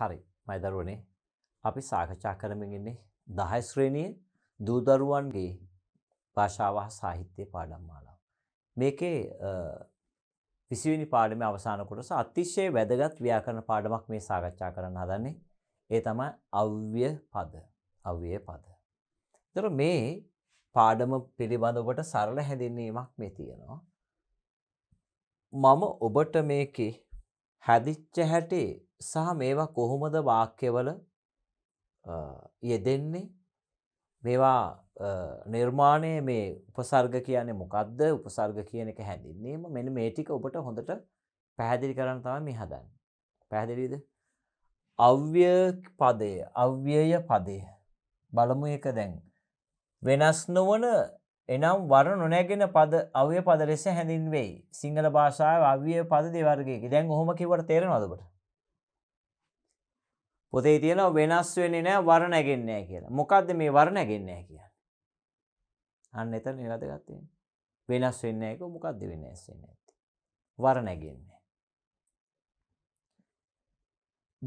හරි මයිදරුවනේ අපි සාකච්ඡා කරමින් ඉන්නේ දහය ශ්‍රේණිය දූදරුවන්ගේ භාෂාව සාහිත්‍ය පාඩම් මාලාව. මේකේ විසිවිනි පාඩමේ අවසාන කොටස අතිශය වැදගත් ව්‍යාකරණ පාඩමක් මේ සාකච්ඡා කරන්න හදන්නේ. ඒ තමයි අව්‍ය පද. අව්‍ය පද. ඒතර මේ පාඩම පිළිබඳ ඔබට සරල හැඳින්වීමක් මේ තියෙනවා. මම ඔබට මේකේ හැදිච්ච හැටේ සහ මේවා කොහොමද වාක්‍යවල යෙදෙන්නේ මේවා නිර්මාණය මේ උපසර්ග කියන්නේ මොකක්ද උපසර්ග කියන එක හැඳින්නේම මෙනි මේ ටික ඔබට හොඳට පැහැදිලි කරන්න තමයි මේ හදන්නේ. පැහැදිලිද? අව්‍ය පදය, අව්‍යය පදය. බලමු එක දැන්. වෙනස් නොවන එනම් වර නොනැගෙන පද අව්‍ය පද ලෙස හැඳින්වෙයි. සිංහල භාෂාවේ අව්‍ය පද දෙවර්ගයක. දැන් ඔහොම කිව්වට තේරෙනවද ඔබට? පොතේ තියෙන වෙනස් වෙන්නේ නෑ වර නැගෙන්නේ කියලා. මොකද්ද මේ වර නැගෙන්නේ කියලා. අන්න එතන වැදගත් වෙන්නේ. වෙනස් වෙන්නේ නැහැ මොකද්ද වෙනස් වෙන්නේ නැත්තේ. වර නැගෙන්නේ.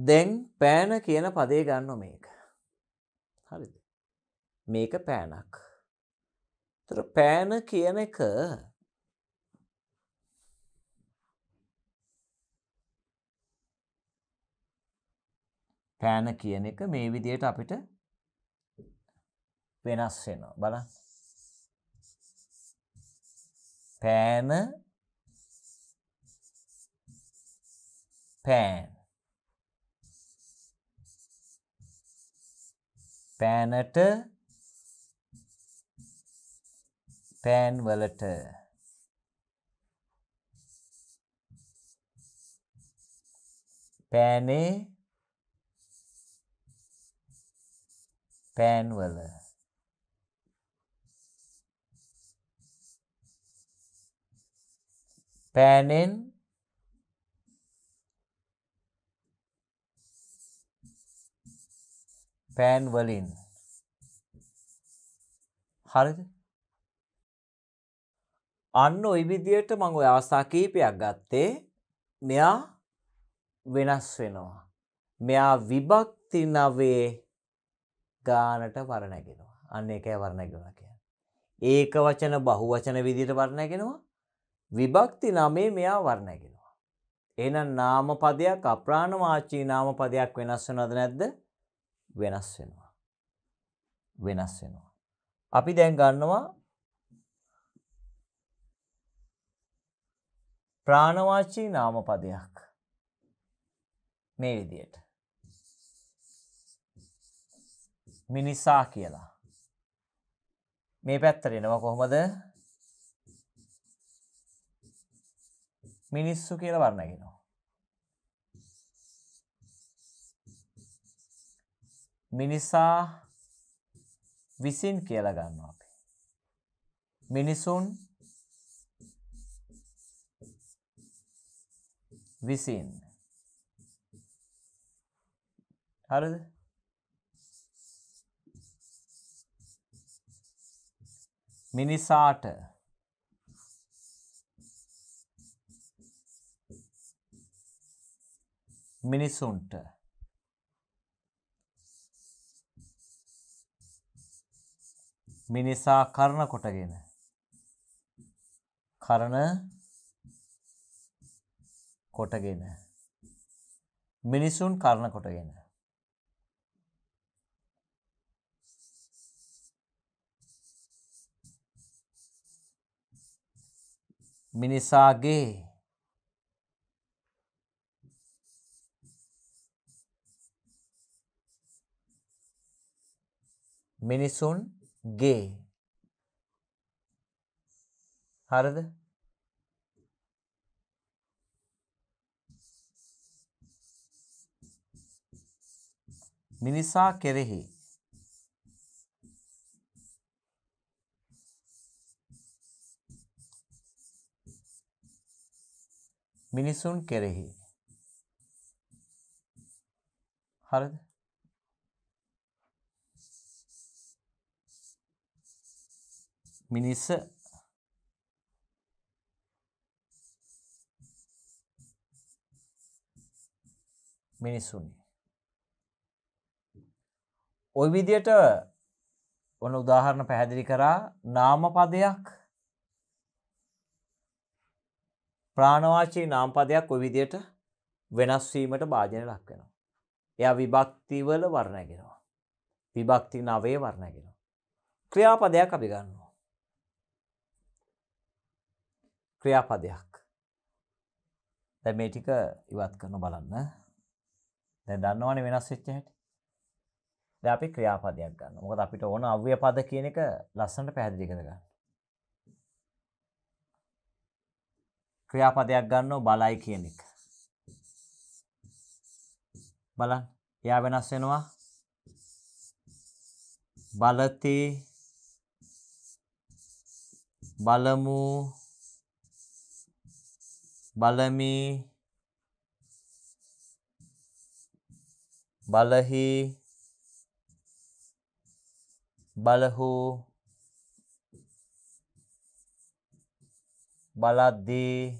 දැන් පෑන කියන පදේ ගන්න මේක. හරිද? මේක පෑනක්. ඒතර පෑන කියන එක පෑන කියන එක මේ විදියට අපිට වෙනස් වෙනවා බලන්න. පෑන පෑන් පෑනට පෑන් වලට පෑනේ පෑන් වල පෑනෙන් පෑන් වලින් හරිද අන්න ওই විදියට මම ওই අවස්ථා කීපයක් ගත්තේ මෙයා වෙනස් වෙනවා මෙයා විභක්ති නවයේ ගානට වරණැගෙනවා. අන්න ඒකයි වරණැගෙනවා කියන්නේ. ඒක වචන බහුවචන විදිහට වරණැගෙනවා. විභක්ති නමේ මෙයා වරණැගෙනවා. එහෙනම් නාම පදයක් අප්‍රාණවාචී නාම පදයක් වෙනස් වෙනවද නැද්ද? වෙනස් වෙනවා. වෙනස් වෙනවා. අපි දැන් ගන්නවා ප්‍රාණවාචී නාම පදයක්. මේ විදියට. මිනිසා කියලා. මේ පැත්තට එනවා කොහොමද? මිනිස්සු කියලා වර්ණ කියනවා. මිනිසා විසින් කියලා ගන්නවා අපි. මිනිසුන් විසින්. හරිද? මිනිසාට මිනිසුන්ට මිනිසා කරන කොටගෙන කරන කොටගෙන මිනිසුන් කරන කොටගෙන මිනිසාගේ මිනිසුන් ගේ හරද මිනිසා කෙරෙහි මිනිසුන් කෙරෙහි හරිද මිනිස්ස මිනිස්සුනි ඔය විදියට ඔන්න උදාහරණ පැහැදිලි කරා නාම පදයක් ප්‍රාණවාචී නාම්පදයක් ඔය විදියට වෙනස් වීමට භාජන ලක් වෙනවා. එයා විභක්තිවල වර්ණගෙනවා. විභක්ති නවයේ වර්ණගෙනවා. ක්‍රියාපදයක් අපි ගන්නවා. ක්‍රියාපදයක්. දැන් මේ ටික ඉවත් කරන බලන්න. දැන් දන්නවනේ වෙනස් වෙච්ච හැටි. දැන් අපි ක්‍රියාපදයක් ගන්නවා. මොකද අපිට ඕන අව්‍ය පද කියන එක ලස්සනට පැහැදිලි කරගන්න. ක්‍රියාපදයක් ගන්නෝ බලයි කියන එක. බලන්න. එයා වෙනස් වෙනවා. බලති බලමු බලමි බලහි බලහූ බලද්දී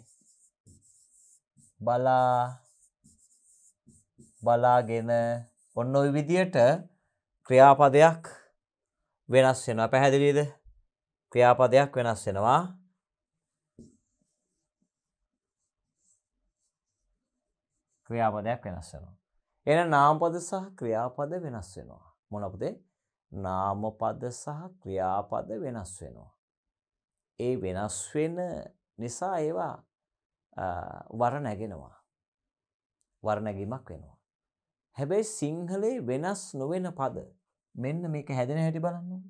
බලා බලාගෙන ඔන්න ওই විදියට ක්‍රියාපදයක් වෙනස් වෙනවා පැහැදිලිද ක්‍රියාපදයක් වෙනස් වෙනවා ක්‍රියාපදයක් වෙනස් වෙනවා එහෙනම් නාමපද සහ ක්‍රියාපද වෙනස් වෙනවා මොන අපතේ නාමපද සහ ක්‍රියාපද වෙනස් වෙනවා ඒ වෙනස් වෙන නිසා ඒවා වර නැගෙනවා. වර නැගීමක් වෙනවා. හැබැයි සිංහලේ වෙනස් නොවෙන පද මෙන්න මේක හැදෙන හැටි බලන්න.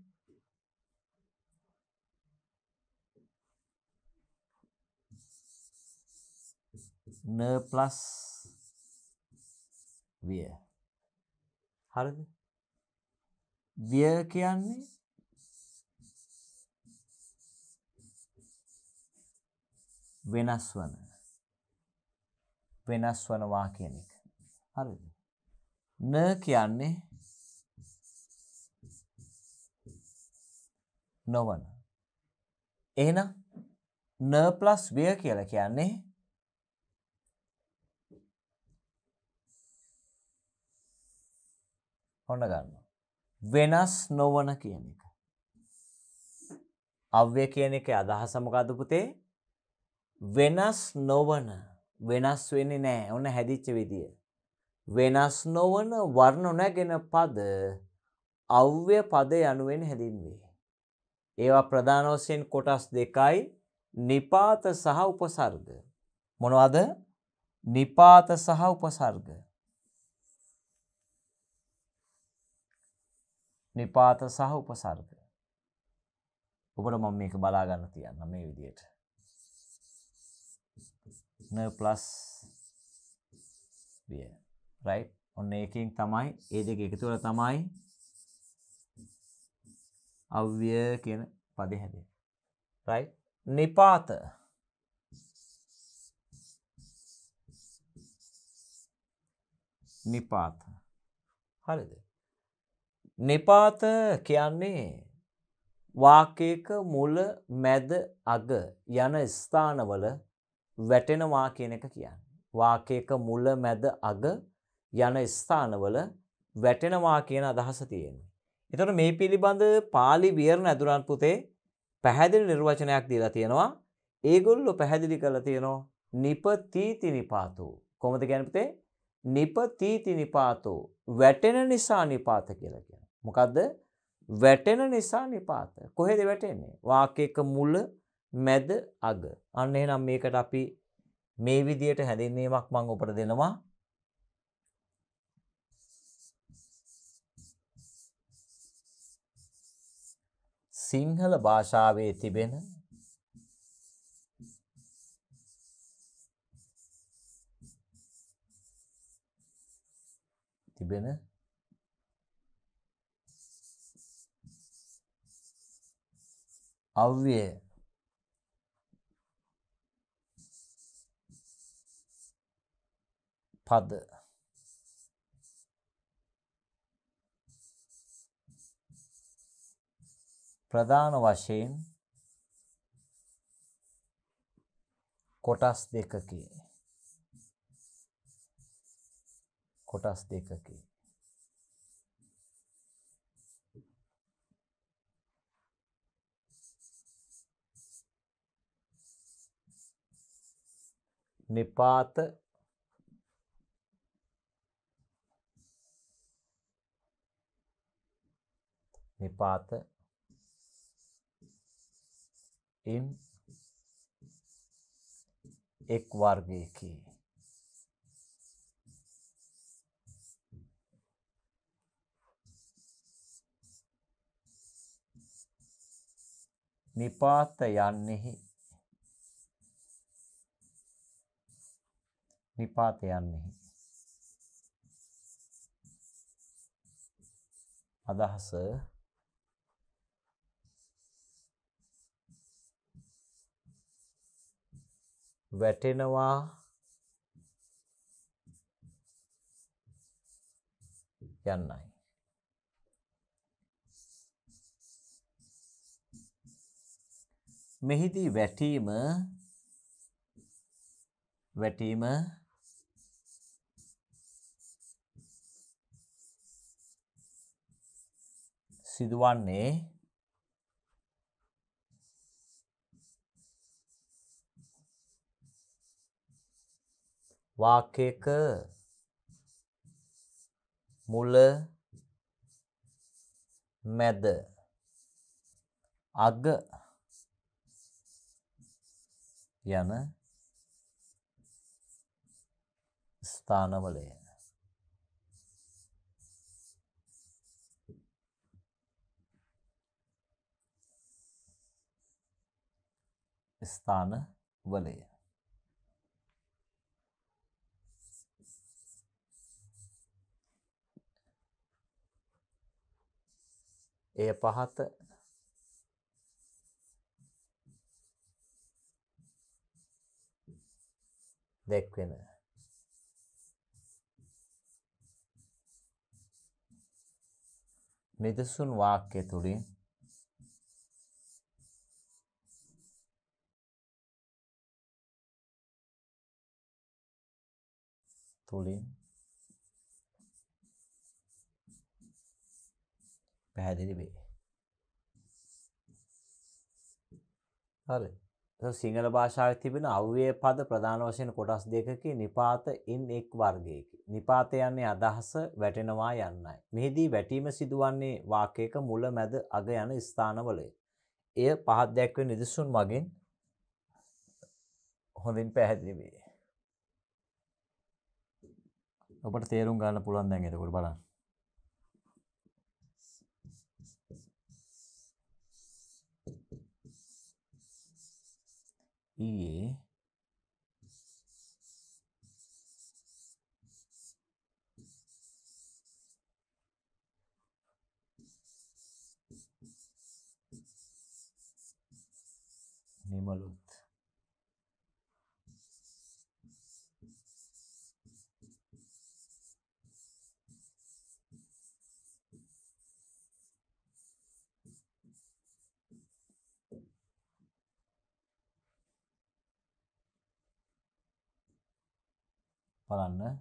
න ප්ලස් විය හරිද විය කියන්නේ වෙනස් වන වෙනස් වනවා කියන එක. හරිද? න කියන්නේ නොවන. එහෙනම් න ප්ලස් ව්‍ය කියලා කියන්නේ ඔන්න ගන්න. වෙනස් නොවන කියන එක. අව්‍ය කියන එක අදහස මොකද්ද පුතේ? වෙනස් නොවන වෙනස් වෙන්නේ නැහැ. ඔන්න හැදිච්ච විදිය. වෙනස් නොවන වර්ණ නැගෙන පද අව්‍ය පද යනුවෙන් හැදින්වේ. ඒවා ප්‍රධාන වශයෙන් කොටස් දෙකයි නිපාත සහ උපසර්ග. මොනවද? නිපාත සහ උපසර්ග. නිපාත සහ උපසර්ග. ඔබට මම මේක බලා ගන්න තියන්න මේ විදියට. nerve plus විය right ඔන්න ඒකෙන් තමයි ඒ දෙක එකතු වෙලා තමයි අව්‍ය කියන පදේ හැදෙන්නේ right නිපාත නිපාත හරිද නිපාත කියන්නේ වාක්‍යයක මුල මැද අග යන ස්ථානවල වැටෙනවා කියන එක කියන්නේ. වාක්‍යයක මුල මැද අග යන ස්ථානවල වැටෙනවා කියන අදහස තියෙනවා. එතකොට මේ පිළිබඳ pāli විවරණ ඇදුරන් පුතේ පැහැදිලි නිර්වචනයක් දීලා තියෙනවා. ඒගොල්ලෝ පැහැදිලි කරලා තියෙනවා නිපතීති නිපාතෝ. කොහොමද කියන්නේ පුතේ? නිපතීති නිපාතෝ වැටෙන නිසා නිපාත කියලා කියනවා. මොකද්ද? වැටෙන නිසා නිපාත. කොහෙද වැටෙන්නේ? වාක්‍යයක මුල මැද අග. අන්න එහෙනම් මේකට අපි මේ විදියට හැඳින්වීමක් මම ඔබට දෙනවා. සිංහල භාෂාවේ තිබෙන තිබෙන අව්‍යය පද ප්‍රධාන වශයෙන් කොටස් දෙකකි කොටස් දෙකකි නිපාත නිපාත එම් එක් වර්ගයකි. නිපාත යන්නෙහි නිපාත යන්නෙහි අදහස වැටෙනවා යන්නයි. මෙහිදී වැටීම වැටීම සිදුවන්නේ වාක්‍යයක මුල මැද අග යන ස්ථානවලය ස්ථාන වලය එය පහත දැක්වෙන නිදසුන් වාක්‍ය තුළින් තුළින් පැහැදිලි වේ. හරි. සිංහල භාෂාව තිබෙන අව්‍යය පද ප්‍රධාන වශයෙන් කොටස් දෙකක නිපාත ඉන් එක් වර්ගයකි. නිපාත යන්නේ අදහස වැටෙනවා යන්නයි. මෙහිදී වැටීම සිදුවන්නේ වාකයක මුල මැද අග යන ස්ථානවලය. එය පහත් දැක්ව නිදසුන් මගින් හොඳින් පැහැදිලි වේ. ඔබට තේරුම් ගන්න පුළුවන් දැන් එතකොට බලන්න. ये नेमल බලන්න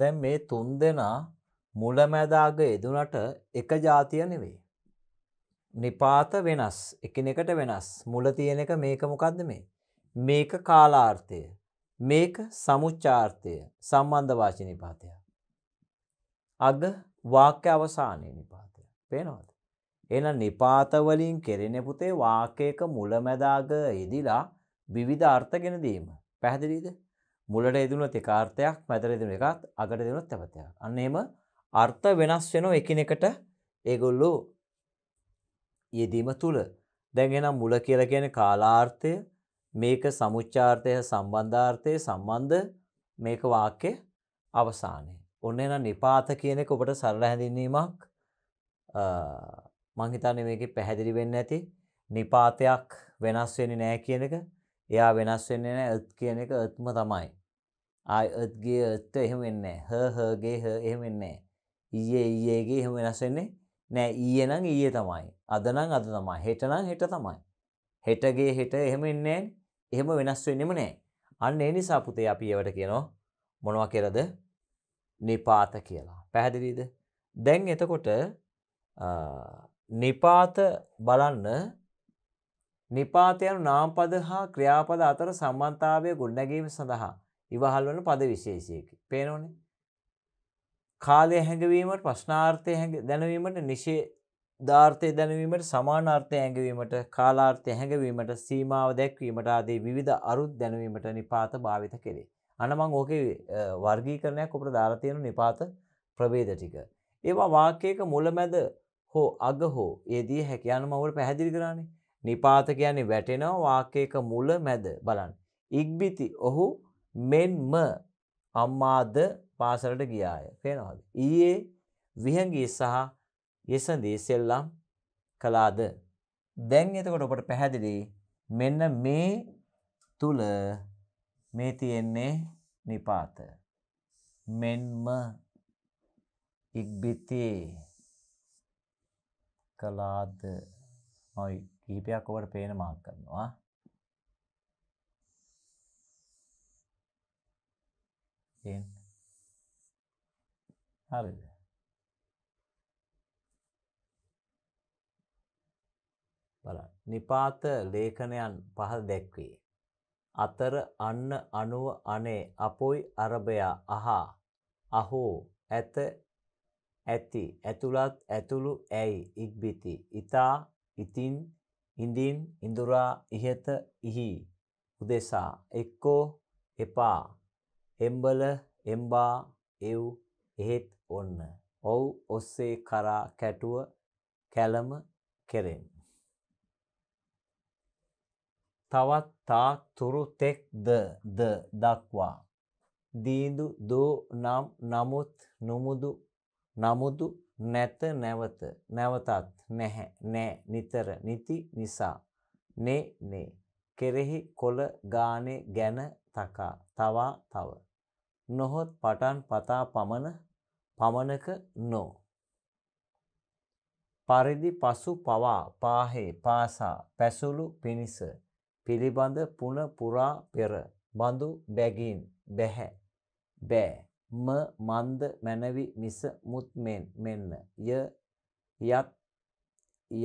දැන් මේ තුන් දෙනා මුලමැදාග යෙදුනට එක જાතිය නෙවෙයි. නිපාත වෙනස්, එකිනෙකට වෙනස්. මුල තියෙන එක මේක මොකද්ද මේ? මේක කාලාර්ථය. මේක සමුච්චාර්ථය. සම්බන්ධ වාචී නිපාතය. අග වාක්‍ය අවසානයේ නිපාතය. පේනවද? එහෙනම් නිපාත වලින් කෙරෙන පුතේ වාක්‍යයක මුලමැදාග යෙදිලා විවිධ අර්ථ ගෙන දීම. පැහැදිලිද? මුලට යදුනොත් එක අර්ථයක් මැදට යදුන එකත් අගට යදුනොත් තැපතයක්. අන්න එහෙම අර්ථ වෙනස් වෙන එකිනෙකට ඒගොල්ලෝ යෙදීම තුල. දැන් එහෙනම් මුල කියලා කියන්නේ කාලාර්ථය මේක සමුච්චාර්ථය සම්බන්ධාර්ථය සම්බන්ධ මේක වාක්‍ය අවසානය. ඔන්න එහෙනම් නිපාත කියන එක ඔබට සරල හැඳින්වීමක් මං හිතන්නේ මේකේ පැහැදිලි වෙන්න ඇති. නිපාතයක් වෙනස් වෙන්නේ නැහැ කියන එක එයා වෙනස් වෙන්නේ නැහැ අත් කියන එක අත්ම තමයි. ආයි අත්ගේ අත් එහෙම වෙන්නේ නැහැ. හ හගේ හ එහෙම වෙන්නේ නැහැ. ඊයේ ඊයේගේ එහෙම වෙනස් වෙන්නේ නැහැ. ඊයේ නම් ඊයේ තමයි. අද නම් අද තමයි. හෙට නම් හෙට තමයි. හෙටගේ හෙට එහෙම වෙන්නේ එහෙම වෙනස් වෙන්නෙම නැහැ. අන්න ඒ නිසා පුතේ අපි ඒවට කියනවා මොනවා කියලාද? නිපාත කියලා. පැහැදිලිද? දැන් එතකොට නිපාත බලන්න නිපාත යනු නාමපද හා ක්‍රියාපද අතර සම්බන්ධතාවය ගොඩනැගීම සඳහා ඉවහල් වන පද විශේෂයකි. පේනෝනේ. කාලය හැඟවීමට ප්‍රශ්නාර්ථය දැනවීමට නිෂේධාර්ථය දැනවීමට සමානාර්ථය හැඟවීමට කාලාර්ථය හැඟවීමට සීමාව දැක්වීමට ආදී විවිධ අරුත් දැනවීමට නිපාත භාවිත කෙරේ. අනමං ඕකේ වර්ගීකරණයක් ඔබට දාලා තියෙන නිපාත ප්‍රභේද ටික. ඒවා වාක්‍යයක මුලමැද හෝ අග හෝ යෙදී හැකි අනම ඔබට පැහැදිලි කරන්නේ. නිපාත කියන්නේ වැටෙනවා වාක්‍යයක මුල මැද බලන්න. ඉක්බිති ඔහු මෙන්ම අම්මාද පාසලට ගියාය. පේනවද? ඊයේ විහංගී සහ යසඳී සෙල්ලම් කළාද? දැන් එතකොට ඔබට පැහැදිලි මෙන්න මේ තුල මේ තියෙන්නේ නිපාත. මෙන්ම ඉක්බිති කලාද හොයි කීපයක් ඔබට පේන මාක් කරනවා. දැන් හරිද? බලන්න. නිපාත ලේඛනයන් පහළ දැක්වේ. අතර අන්න අනුව අනේ අපොයි අරබයා අහා අහෝ ඇත ඇති ඇතුළත් ඇතුළු ඇයි ඉක්බිති ඉතා ඉතින් ඉඳින් ඉඳුරා ඉහත ඉහි උදෙසා එක්කෝ එපා එම්බල එම්බා එව් එහෙත් ඔන්න ඔව් ඔස්සේ කරා කැටුව කැලම කෙරෙන් තවත් තා තුරු තෙක් ද ද දක්වා දීඳු දෝ නම් නමුත් නොමුදු නමුදු නැත නැවත නැවතත් නැහැ නෑ නිතර නිති නිසා නේ නේ කෙරෙහි කොළ ගානේ ගැන තකා තවා තව නොහොත් පටන් පතා පමණ පමණක නෝ පරිදි පසු පවා පාහේ පාසා පැසුළු පිනිස පිළිබඳ පුන පුරා පෙර බඳු බැගින් බැහැ බෑ ම මන්ද මැනවි මිස මුත් මෙන් මෙන්න ය යත්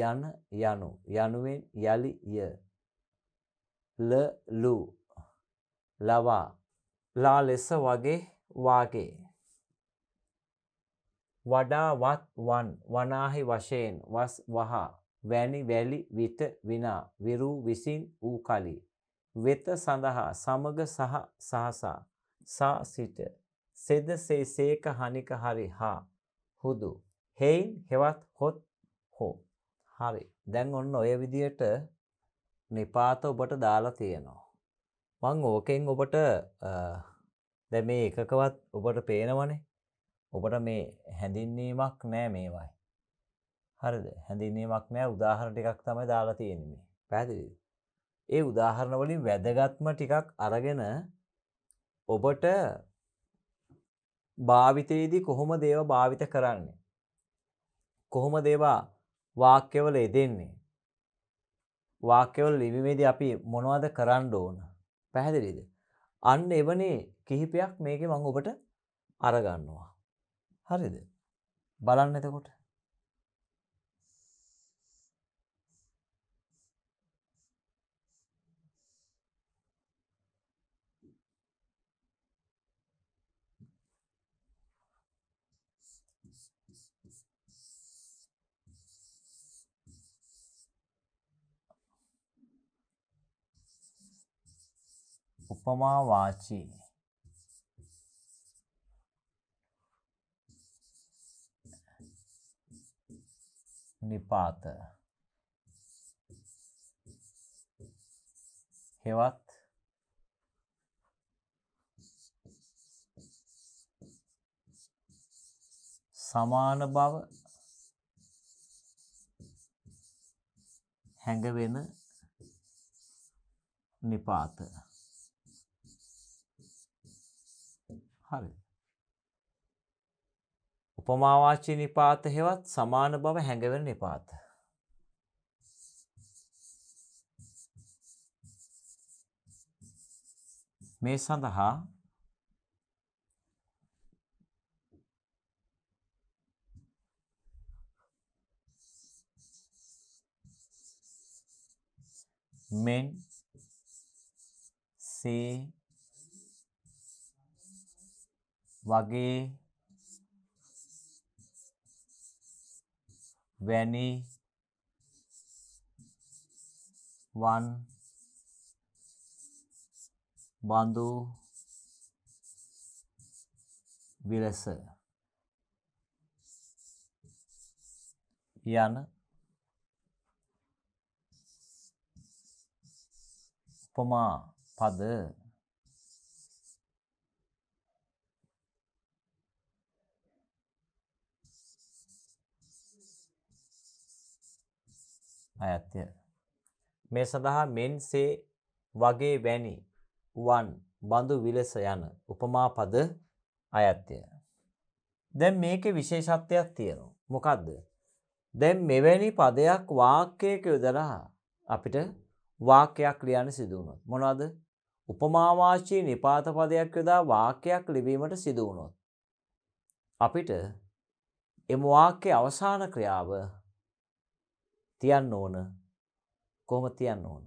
යන යනු යනුවෙන් යලි ය ල ලු ලවා ලා ලෙස වගේ වාගේ වඩාවත් වන් වනාහි වශයෙන් වස් වහා වැනි වැලි විට විනා විරූ විසින් වූ කලි වෙත සඳහා සමග සහ සහසා සා සිට සෙද සේසේක හනික හරි හා හුදු හෙයින් හෙවත් හොත් හෝ හරි දැන් ඔන්න ඔය විදියට නිපාත ඔබට දාලා තියෙනවා. මං ඕකෙන් ඔබට දැ මේ එකකවත් ඔබට පේනවනේ ඔබට මේ හැඳින්වීමක් නෑ මේවයි. හරිද හැඳින්වීමක් නෑ උදාහරණ ටිකක් තමයි දාලා තියෙනීමේ පැදිලි. ඒ උදාහරණවලින් වැදගත්ම ටිකක් අරගෙන ඔබට භාවිතයේදී කොහොම දේව භාවිත කරන්නේ. කොහොම දේවා වාක්‍යවල එදෙන්නේ. වාක්‍යවල ලිවිමේදී අපි මොනවද කරන්න ඕන පැහැදිලිද. අන්න එවනේ කිහිපයක් මේක මං ඔබට අරගන්නවා. හරිද බලන්න එතකොට. උපමා වාචී නිපාත හෙවත් සමාන බව හැඟවෙන නිපාත හරි. උපමාවාචී නිපාත හෙවත් සමාන බව හැඟවෙන නිපාත. මේ සඳහා මෙන් සේ වගේ වැනි වන් බඳු විලස යන උපමා පද අයත්ය. මේ සඳහා මෙන්සේ වගේ වැනි වන් බඳු විලස යන උපමාපද අයත්ය. දැන් මේකේ විශේෂත්වයක් තියෙනවා. මොකද්ද? දැන් මෙවැනි පදයක් වාක්‍යයක යොදලා අපිට වාක්‍යයක් ලියන්න සිදු වුණොත් මොනවද? උපමා වාචී නිපාත පදයක් යොදා වාක්‍යයක් ලිවීමට සිදු වුණොත් අපිට එම වාක්‍යයේ අවසාන ක්‍රියාව තියන්න ඕන කොහොම තියන්න ඕන.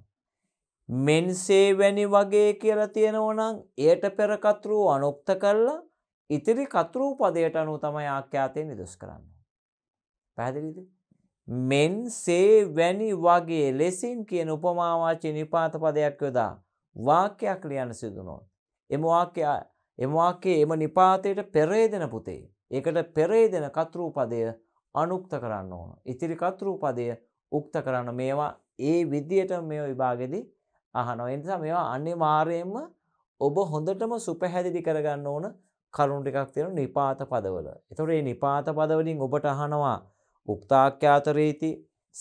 මෙන්සේ වැනි වගේ කියලා තියෙනවනම් එයට පෙර කතරුව අනුක්ත කරලා ඉතිරි කතරුව පදයට අනුව තමයි ආඛ්‍යාතයෙන් නිදොස් කරන්න. පැහැදිලිද? මෙන්සේ වැනි වගේ ලෙසින් කියන උපමාවාචී නිපාත පදයක් යොදා වාක්‍යයක් ලියන්න සිදු නොවන. එම වාක්‍ය එම වාක්‍යයේ එම නිපාතයට පෙරේදෙන පුතේ. ඒකට පෙරේදෙන කතරුව පදය අනුක්ත කරන්න ඕන. ඉතිරි කතරුව පදය උක්ත කරන්න මේවා ඒ විදියට මේ විභාගෙදී අහනවා. ඒ නිසා මේවා අනිවාර්යයෙන්ම ඔබ හොඳටම සුපැහැදිලි කරගන්න ඕන කරුණු ටිකක් තියෙනවා නිපාත පදවල. ඒතකොට මේ නිපාත පදවලින් ඔබට අහනවා උක්තාක්‍යාත රීති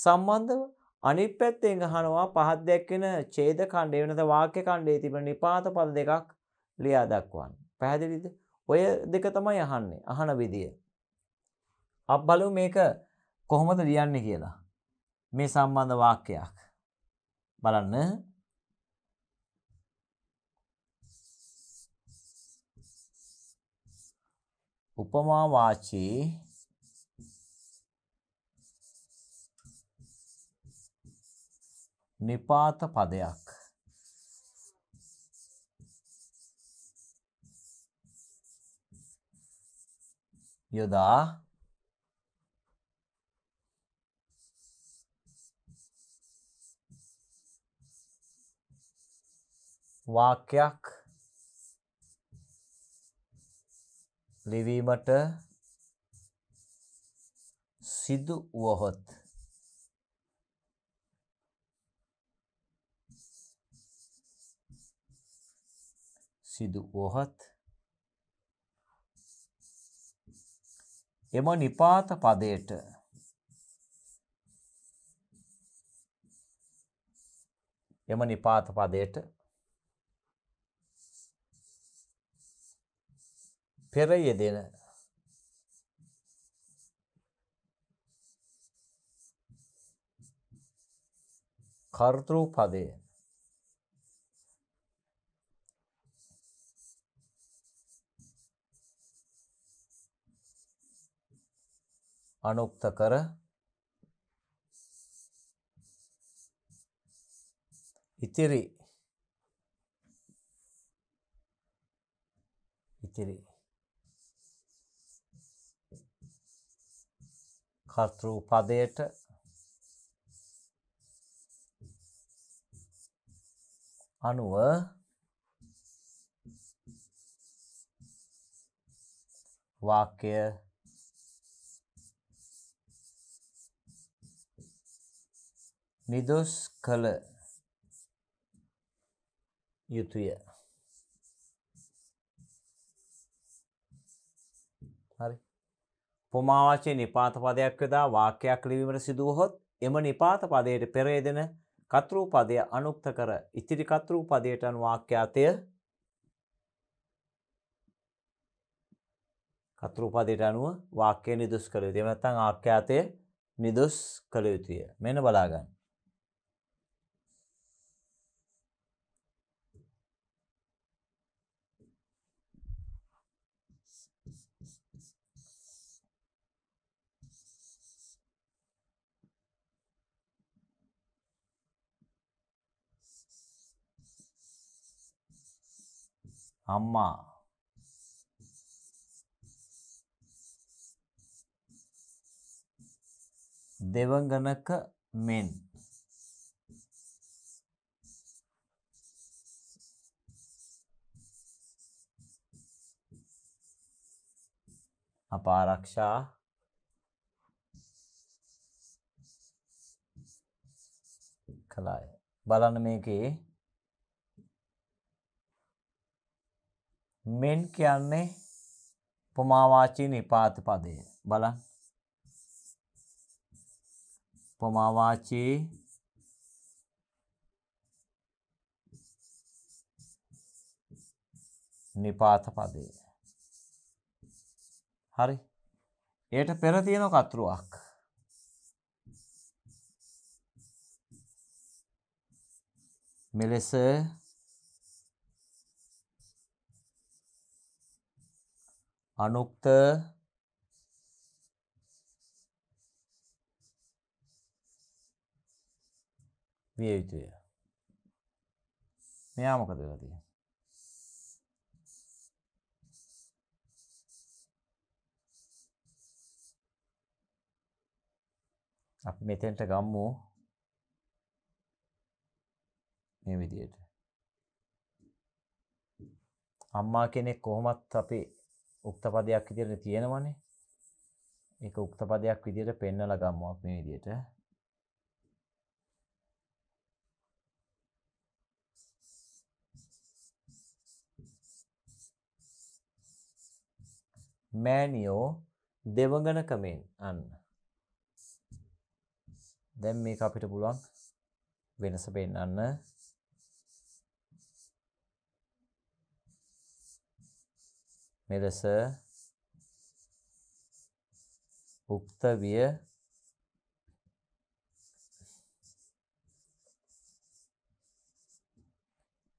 සම්බන්ධව අනිත් පැත්තෙන් අහනවා පහත් දැක්වෙන ඡේද ඛණ්ඩේ වෙනත වාක්‍ය ඛණ්ඩේ තිබෙන නිපාත පද දෙකක් ලියා දක්වන්න. පැහැදිලිද? ඔය දෙක තමයි අහන්නේ. අහන විදිය. අප බලමු මේක කොහොමද ලියන්නේ කියලා. මේ සම්බන්ධ වාක්‍යයක් බලන්න උපමා වාචී නිපාත පදයක් යොදා වාක්‍යයක් ලිවීමට සිදු වුවහොත් සිදු වුවහොත් එම නිපාත පදයට එම නිපාත පදයට පෙර යෙදෙන කර්තෘ පදය අනුක්ත කර ඉතිරි ඉතිරි කර්තෘ පදයට අනුව වාක්‍ය නිදොස් කළ යුතුය පුමාවාචයේ නිපාත පදයක් යොදා වාක්‍යයක් ලිවීමට සිදුවහොත් එම නිපාත පදයට පෙරේදෙන කතෘ පදය අනුක්ත කර ඉතිරි කතෘ පදයට අනුව වාක්‍යාතය කතෘ පදයට අනුව වාක්‍ය නිදුස් කළ යුතුය. එහෙම නැත්නම් ආඛ්‍යාතය නිදුස් කළ යුතුය. මෙන්න බලාගන්න. அம்மா දෙවඟනක මෙන් අපාරක්ෂා කලාය බලන්න මේකේ මෙන් කියන්නේ උපමාවාචී නිපාත පදය. බලන්න. උපමාවාචී නිපාත පදය. හරි. ඒට පෙර තියෙන කතරුවක්. මෙලෙස අනුක්ත විය යුතුය. මෙයා මොකද වෙලා තියෙන්නේ? අපි මෙතෙන්ට ගම්මු මේ විදියට. අම්මා කෙනෙක් කොහොමත් අපේ උක්තපදයක් විදිහට තියෙනවනේ. ඒක උක්තපදයක් විදිහට පෙන්වලා ගමු අපි මේ විදිහට. මෑනියෝ දෙවඟන කමෙන් අන්න. දැන් මේක අපිට පුළුවන් වෙනස පෙන්වන්න. මෙලෙස උක්ත විය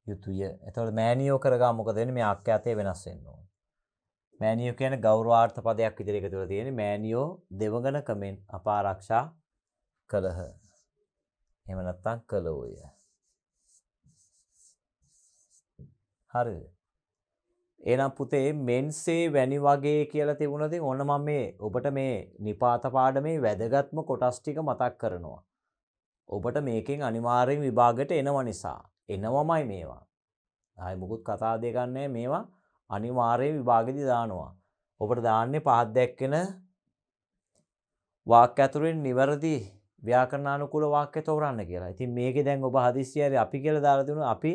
යුතුය. එතකොට මෑනියෝ කරගා මොකද වෙන්නේ? මේ ආඛ්‍යාතය වෙනස් වෙන්න ඕන. මෑනියෝ කියන්නේ ගෞරවාර්ථ පදයක් විදිහට එකතු වෙලා තියෙන්නේ. මෑනියෝ දෙවඟන කමෙන් අපාරක්ෂා කළහ. එහෙම නැත්නම් කළෝය. හරිද? එහෙනම් පුතේ මෙන්සේ වැනි වගේ කියලා තිබුණදී ඕන මම මේ ඔබට මේ නිපාත පාඩමේ වැදගත්ම කොටස් ටික මතක් කරනවා. ඔබට මේකෙන් අනිවාර්යෙන් විභාගයට එනව නිසා එනවමයි මේවා. ආයි මුකුත් කතා දෙයක් නැහැ මේවා අනිවාර්යෙන් විභාගෙදි දානවා. ඔබට දාන්නේ පහක් දැක්කෙන වාක්‍ය අතුරෙන් නිවැරදි ව්‍යාකරණානුකූල වාක්‍ය තෝරන්න කියලා. ඉතින් මේකේ දැන් ඔබ හදිස්සියරි අපි කියලා දාලා දෙනු අපි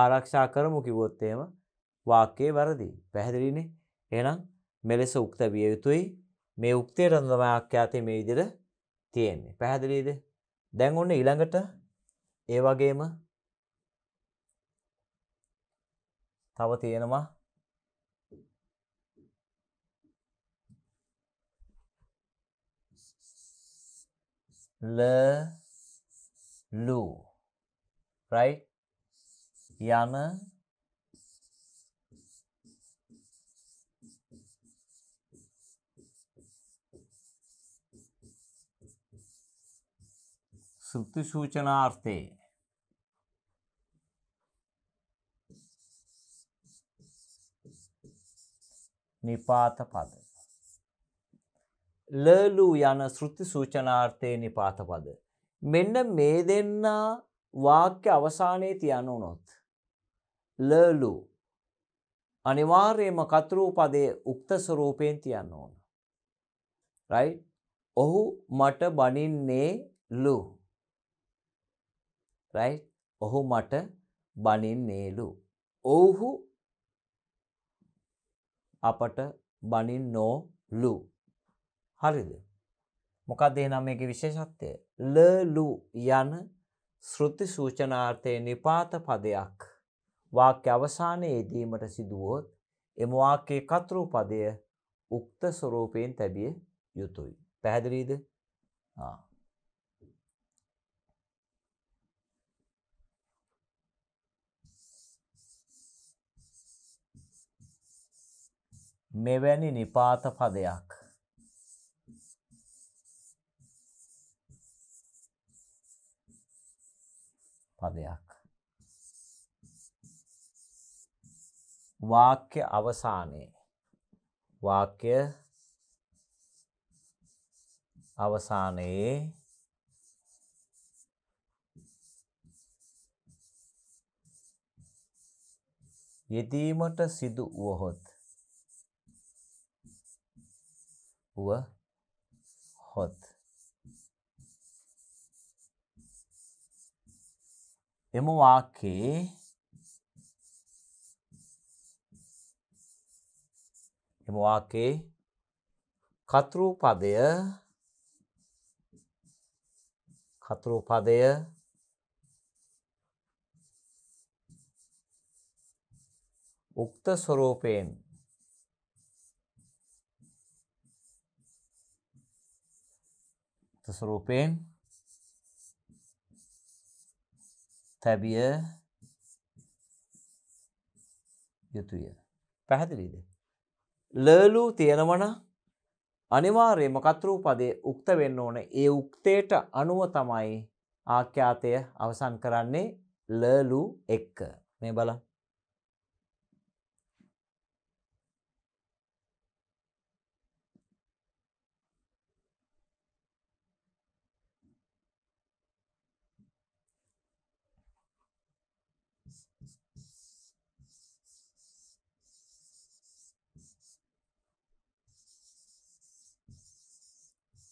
ආරක්ෂා කරමු කිව්වොත් එහෙම වාක්‍යයේ වැරදි. පැහැදිලිනේ? එහෙනම් මෙලෙස උක්ත විය යුතුයි. මේ උක්තයට තමයි ආඛ්‍යාතයේ මේ විදිහට තියෙන්නේ. පැහැදිලිද? දැන් ඔන්න ඊළඟට ඒ වගේම තව තියෙනවා ල ලු right යන සෘති සූචනාර්ථේ නිපාත පද. ලලු යන සෘති සූචනාර්ථය නිපාත පද. මෙන්න මේ දෙන්න වාක්‍ය අවසානයේ තියන උනොත්. ලලු අනිවාර්යම කතරූපදේ උක්ත ස්වරූපයෙන් තියන්න ඕන. රයි ඔහු මට බනින්නේ ලූ. රයිට් ඔහු මට බනින්නේලු ඔවුහු අපට බනින් නෝලු හරිද මොකක්ද එහෙනම් මේකේ විශේෂත්වය ලලු යන ශෘති සූචනාර්ථයේ නිපාත පදයක් වාක්‍ය අවසානයේ යෙදීමට සිදුවොත් එම වාක්‍යයේ කතරු පදය උක්ත ස්වරූපයෙන් තැබිය යුතුය පැහැදිලිද ආ මෙවැනි නිපාත පදයක් පදයක් වාක්‍ය අවසානයේ වාක්‍ය අවසානයේ යෙදීමට සිදු වුවහොත් වුවහොත් එම වාක්‍යයේ එම වාක්‍යයේ කතෘ පදය කතෘ පදය උක්ත ස්වරූපයෙන් ස්වරූපයෙන් තැබිය යුතුය. පැහැදිලිද. ලලූ තියෙනවන අනිවාර්යම කතරු පදේ උක්ත වෙන්න ඕන ඒ උක්තේට අනුව තමයි ආඛ්‍යාතය අවසන් කරන්නේ ලලු එක්ක මේ බලා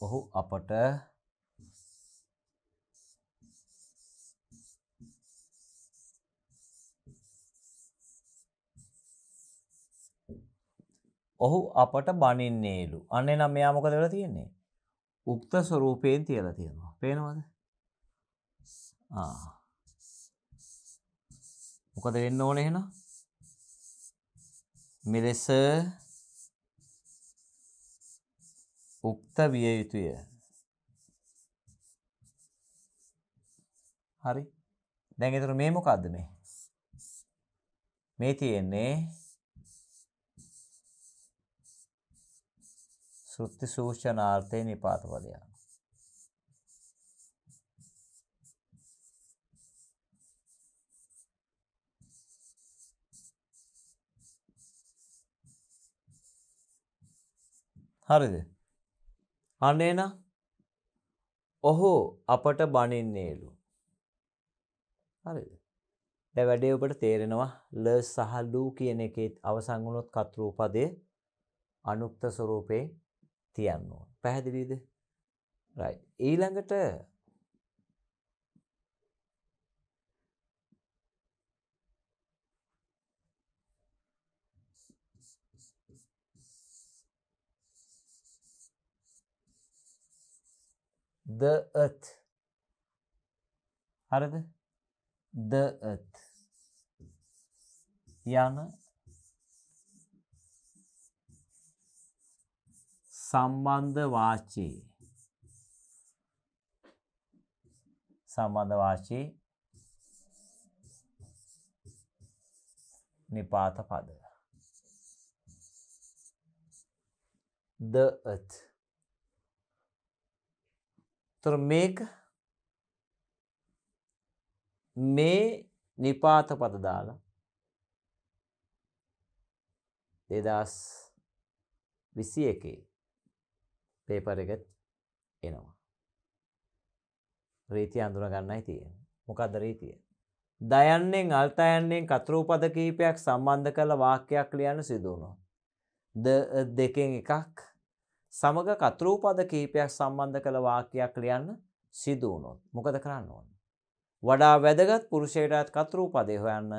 ඔහු අපට ඔහු අපට බනින්නේලු. අන්න නම් මෙයා මොකද වෙලා තියෙන්නේ? උක්ත ස්වරූපයෙන් තියලා තියෙනවා. පේනවද? ආ. මොකද වෙන්න ඕනේ එහෙනම්? මෙලෙස උක්ත විය යුතුය. හරි. දැන් ඊතර මේ මොකද්ද මේ? මේ තියෙන්නේ ශෘති සූචනාර්ථේ නිපාත පදයක්. හරිද? අනේන ඔහු අපට බනින්නේලු. හරිද? දැන් වැඩේ ඔබට තේරෙනවා ල සහ ලූ කියන එකේ අවසන් වුණොත් කතරූපදේ අනුක්ත ස්වරූපේ තියන්න ඕන. පැහැදිලිද? right. ඊළඟට the earth හරිද the earth යන සම්බන්ධ වාචේ සම්බන්ධ වාචේ නිපාත පද the earth තොර මේක මේ නිපාත පද දාලා දෙදස් විසි එකේ පේපර එක එනවා. රීතිය අඳුර ගන්නයි තියෙන මොකක්ද රීතිය. දයන්නෙන් අල්තයන්නෙන් කතරූපද කීපයක් සම්බන්ධ කළ වාක්‍යයක් ලියන්න සිදුවුණු. ද දෙකෙන් එකක් සමග කතරූපද කීපයක් සම්බන්ධ කළ වාක්‍යයක් ලියන්න සිදු වුණොත් මොකද කරන්න ඕන. වඩා වැදගත් පුරුෂයටත් කතරූපදය හොයන්න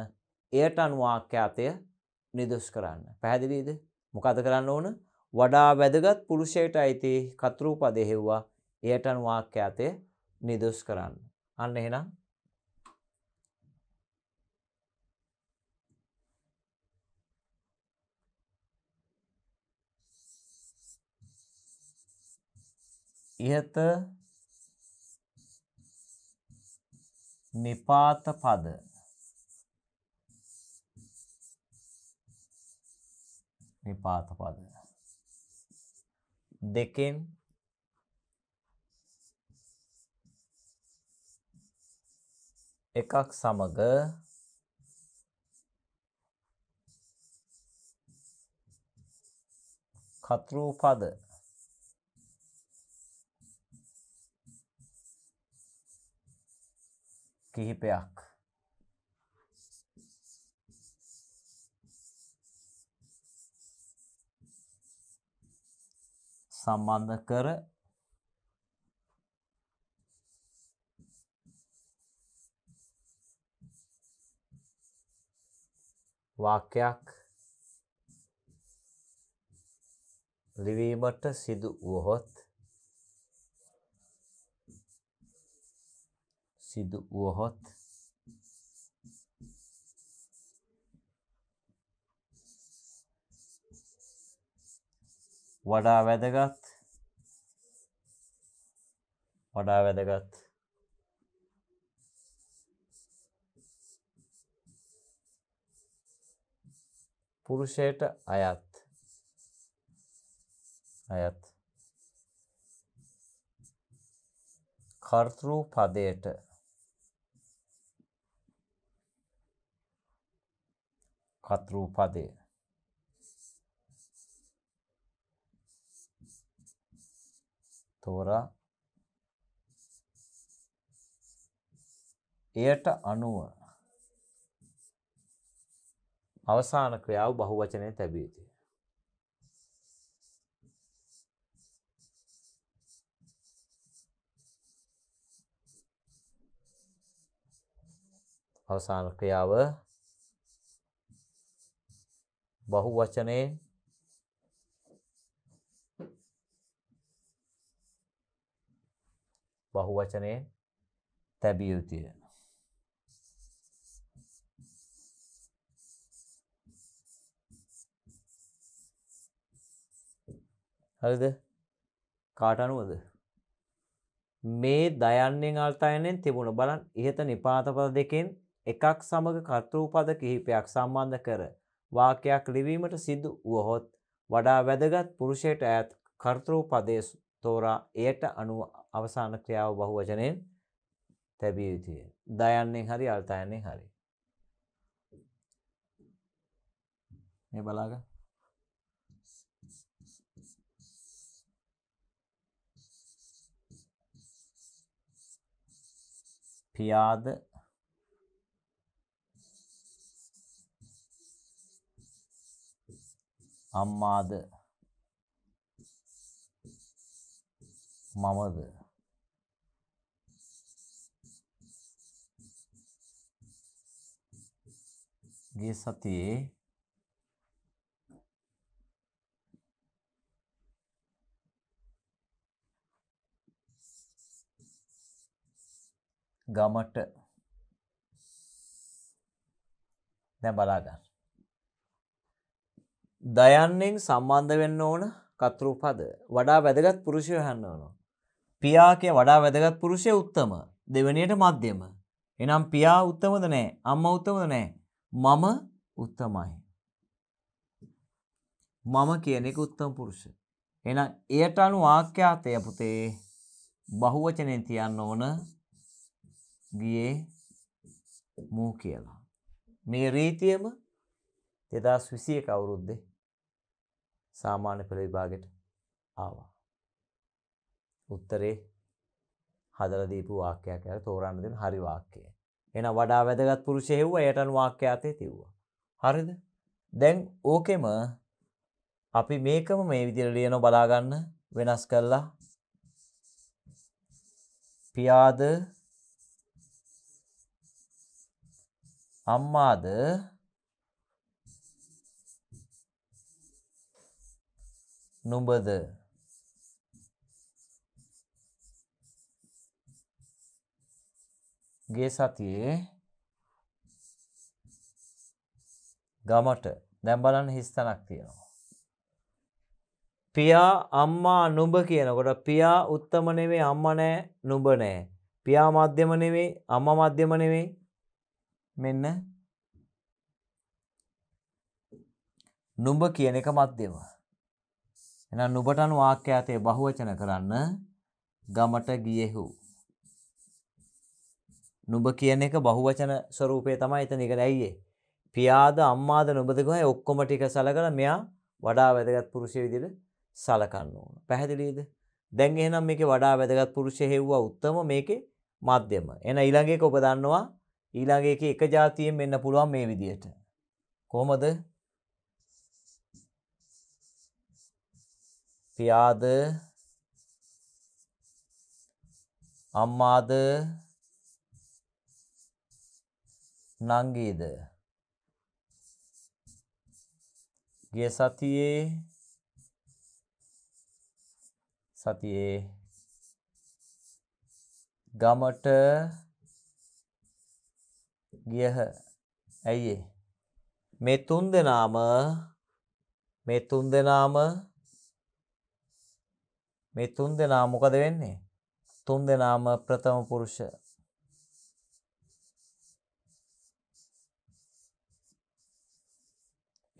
එයට අනුවාක්‍යාතය නිදුස් කරන්න. පැහැදිලීද මොකද කරන්න ඕන වඩා වැදගත් පුරුෂයට අයිති කතරූපදෙහෙව්වා එයට අනුවාක්‍යාතය නිදුස් කරන්න. අන්න එහෙනම් ඉහත නිපාත පද නිපාත පද දෙකෙන් එකක් සමග කතෘපද කිහිපයක් සම්බන්ධ කර වාක්‍යයක් ලිවීමට සිදු වුවහොත් සිදු වුවහොත් වඩා වැදගත් වඩා වැදගත් පුරුෂයට අයත් අයත් කර්තෘ පදයට කතෘ පදය තෝරා එයට අනුව අවසාන ක්‍රියාව බහුවචනය තැබිය යුතුය. අවසාන ක්‍රියාව බහු වචනයෙන් බහු වචනයෙන් තැබිය යුතුය. හරිද? කාට අනුවද? මේ දයන්නෙන් අල්තයනෙන් තිබුණ බලන් ඉහත නිපාතපද දෙකෙන් එකක් සමග කර්තෘපද කිහිපයක් සම්බන්ධ කර වාක්‍යයක් ලිවීමට සිදු වුවහොත් වඩා වැදගත් පුරුෂයට ඈත් කර්තෘපදයේ තෝරා එයට අනුව අවසාන ක්‍රියාව බහුවචනයෙන් තැබිය යුතුය. දයන්නේ හරි අල්තයන්නේ හරි. මේ බලාගන්න. පියාද අම්මාද මමද ගිය සතියේ ගමට දැන් බලා ගන්න දයන්නෙන් සම්බන්ධ වෙන්න ඕන කතෘපද වඩා වැදගත් පුරුෂය හන්න ඕනු. පියා කිය වඩා වැදගත් පුරුෂය උත්තම දෙවනියට මධ්‍යම. එනම් පියා උත්තමද නෑ අම්ම උත්තමද නෑ මම උත්තමයි. මම කියන එක උත්තම පුරුෂ. එනම් එයට අනු වාක්‍යාතය පුතේ බහුවචනයෙන් තියන්න ඕන ගියේ මූ කියලා. මේ රීතියම දෙදස් විසිය කවුරුද්දේ සාමාන්‍ය පෙළ විභාගෙට ආවා. උත්තරේ හදලා දීපු වාක්‍යයක් ඇර තෝරන්න දෙන හරි වාක්‍යය. එහෙනම් වඩා වැදගත් පුරුෂයෙ වුණා එයට අනු වාක්‍ය අතේ තියුවා. හරිද? දැන් ඕකෙම අපි මේකම මේ විදිහට ලියනවා බලා ගන්න වෙනස් කරලා පියාද අම්මාද නුඹද ගේ සතියේ ගමට දැන් බලන්න හිස් තැනක් තියෙනවා. පියා අම්මා නුඹ කියනකොට පියා උත්තම නෙවේ අම්ම නෑ නුඹ නෑ. පියා මධ්‍යම නෙවේ අම්ම මධ්‍යම නෙවේ මෙන්න නුඹ කියන එක මධ්‍යම. එහෙනම් නුඹට අනු වාක්‍යයතේ බහුවචන කරන්න ගමට ගියෙහු. නුඹ කියන එක බහුවචන ස්වරූපයේ තමයි එතන ඉගෙන ඇයියේ. පියාද අම්මාද නුඹද ගොහේ ඔක්කොම ටික සලකලා මෙයා වඩා වැදගත් පුරුෂය විදිහට සලකන්න ඕන. පැහැදිලිද? දැන් එහෙනම් මේකේ වඩා වැදගත් පුරුෂය හෙව්වා උත්තම මේකේ මධ්‍යම. එහෙනම් ඊළඟ එක ඔබ දන්නවා ඊළඟ එකේ එක જાතියෙන් වෙන්න පුළුවන් මේ විදිහට. කොහොමද? පියාද අම්මාද නංගීද ගිය සතියේ සතියේ ගමට ගියහ ඇයියේ මේ තුන් දෙනාම මේ තුන් දෙනාම මේ තුන් දෙනා මොකද වෙන්නේ? තුන් දෙනාම ප්‍රථම පුරුෂ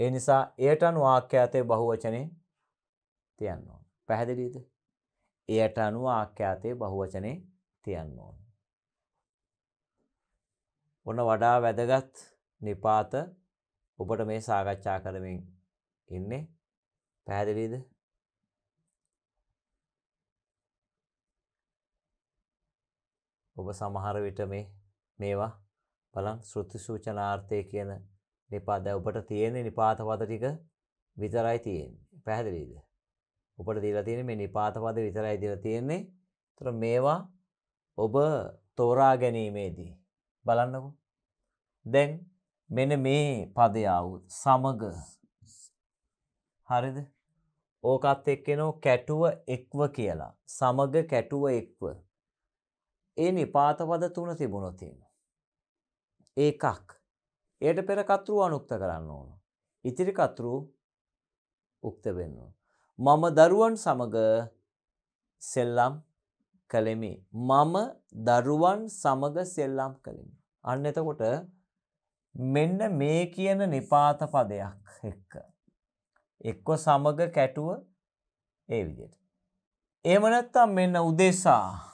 ඒ නිසා එයට අනුව ආඛ්‍යාතයේ බහුවචනේ තියන්න ඕන. පැහැදිලිද? එයට අනුව ආඛ්‍යාතයේ බහුවචනේ තියන්න ඕන. ඔන්න වඩා වැදගත් නිපාත ඔබට මේ සාකච්ඡා කරමින් ඉන්නේ. පැහැදිලිද? ඔබ සමහර විට මේ මේවා බලන් ශෘති සූචනාර්ථය කියන නිපාත ඔබට තියෙන නිපාතපද ටික විතරයි තියෙන්නේ. පැහැදිලිද? ඔබට දීලා තියෙන්නේ මේ නිපාතපද විතරයි දීලා තියෙන්නේ. ඒතර මේවා ඔබ තෝරා ගැනීමේදී බලන්නකෝ. දැන් මෙන්න මේ පදය આવුත් සමග හරිද? ඕකත් එක්කෙනෝ කැටුව එක්ව කියලා. සමග කැටුව එක්ව. ඒ නිපාතපද තුන තිබුණොත් ඒකක් ඒට පෙර කතෘ අනුක්ත කරන්න ඕන. ඉතිරි කතෘ උක්ත වෙන්න. මම දරුවන් සමග සෙල්ලම් කළෙමි. මම දරුවන් සමග සෙල්ලම් කළෙමි. අන්න එතකොට මෙන්න මේ කියන නිපාත පදයක් එක්ක. එක්ව සමග කැටුව ඒ විදියට. එහෙම නැත්නම් මෙන්න උදෙසා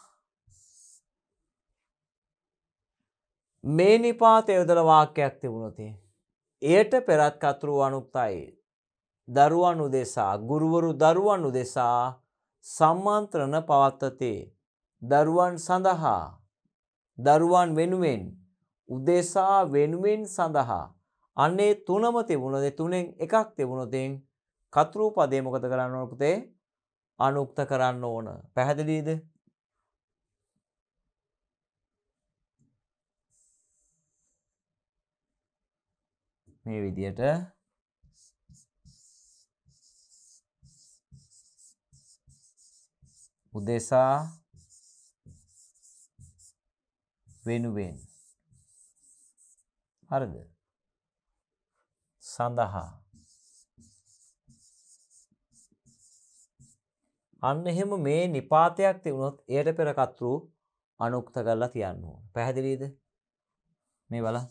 මේ නිපාත යොදල වාක්‍යයක් තිබුණති. එයට පෙරත් කතුරු අනුක්තයි. දරුවන් උදෙසා ගුරුවරු දරුවන් උදෙසා සම්මාන්ත්‍රණ පවත්තතේ. දරුවන් සඳහා දරුවන් වෙනුවෙන් උදෙසා වෙනුවෙන් සඳහා අන්නේ තුනම තිබුණද තුනෙන් එකක් තිබුණොතින් කතුරු පදේ මොකද කරන්න ඕන පුතේ අනුක්ත කරන්න ඕන පැහැදිලීද මේ විදියට උදෙසා වෙනුවෙන් හරිද සඳහා අන්න එහෙම මේ නිපාතයක් තිබුණොත් එයට පෙර කතරු අනුක්ත කරලා තියන්න ඕන. පැහැදිලිද? මේ බලන්න.